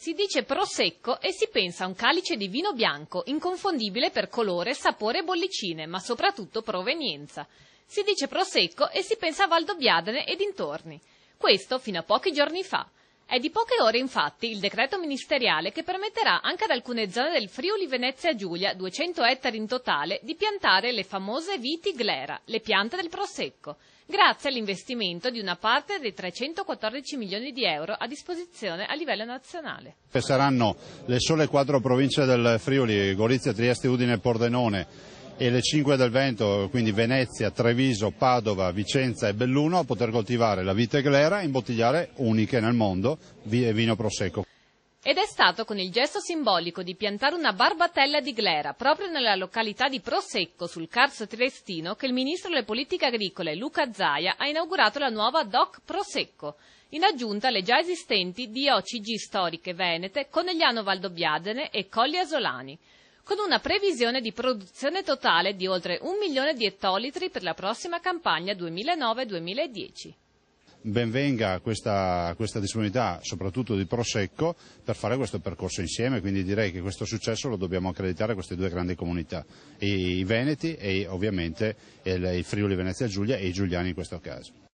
Si dice prosecco e si pensa a un calice di vino bianco, inconfondibile per colore, sapore e bollicine, ma soprattutto provenienza. Si dice prosecco e si pensa a Valdobbiadene e dintorni. Questo fino a pochi giorni fa. È di poche ore infatti il decreto ministeriale che permetterà anche ad alcune zone del Friuli Venezia Giulia, 200 ettari in totale, di piantare le famose viti glera, le piante del prosecco, grazie all'investimento di una parte dei 314 milioni di euro a disposizione a livello nazionale. Saranno le sole quattro province del Friuli, Gorizia, Trieste, Udine e Pordenone e le 5 del vento, quindi Venezia, Treviso, Padova, Vicenza e Belluno, a poter coltivare la viteglera e imbottigliare uniche nel mondo e vino prosecco. Ed è stato con il gesto simbolico di piantare una barbatella di glera proprio nella località di Prosecco sul Carso Triestino che il ministro delle politiche agricole Luca Zaia ha inaugurato la nuova DOC Prosecco, in aggiunta alle già esistenti DOCG storiche venete, Conegliano Valdobbiadene e Colli Asolani con una previsione di produzione totale di oltre un milione di ettolitri per la prossima campagna 2009-2010 benvenga questa, questa, disponibilità soprattutto di Prosecco per fare questo percorso insieme, quindi direi che questo successo lo dobbiamo accreditare a queste due grandi comunità, i Veneti e ovviamente il Friuli Venezia Giulia e i Giuliani in questo caso.